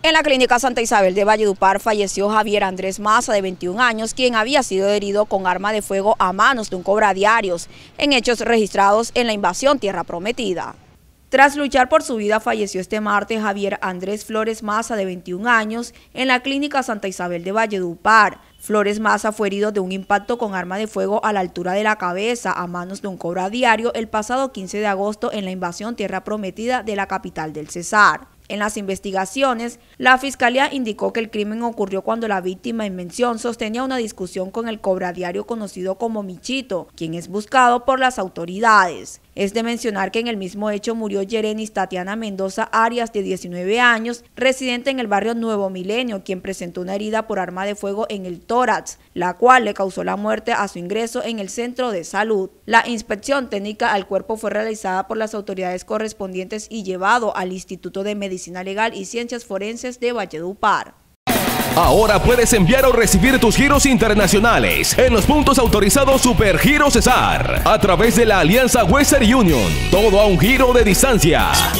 En la clínica Santa Isabel de Valledupar falleció Javier Andrés Maza, de 21 años, quien había sido herido con arma de fuego a manos de un cobra diarios, en hechos registrados en la invasión Tierra Prometida. Tras luchar por su vida, falleció este martes Javier Andrés Flores Maza, de 21 años, en la clínica Santa Isabel de Valledupar. Flores Maza fue herido de un impacto con arma de fuego a la altura de la cabeza a manos de un cobra diario el pasado 15 de agosto en la invasión Tierra Prometida de la capital del Cesar. En las investigaciones, la fiscalía indicó que el crimen ocurrió cuando la víctima en mención sostenía una discusión con el cobradiario conocido como Michito, quien es buscado por las autoridades. Es de mencionar que en el mismo hecho murió Yerenis Tatiana Mendoza Arias, de 19 años, residente en el barrio Nuevo Milenio, quien presentó una herida por arma de fuego en el tórax, la cual le causó la muerte a su ingreso en el centro de salud. La inspección técnica al cuerpo fue realizada por las autoridades correspondientes y llevado al Instituto de Medicina Legal y Ciencias Forenses de Valledupar. Ahora puedes enviar o recibir tus giros internacionales en los puntos autorizados Supergiro Cesar a través de la alianza Western Union. Todo a un giro de distancia.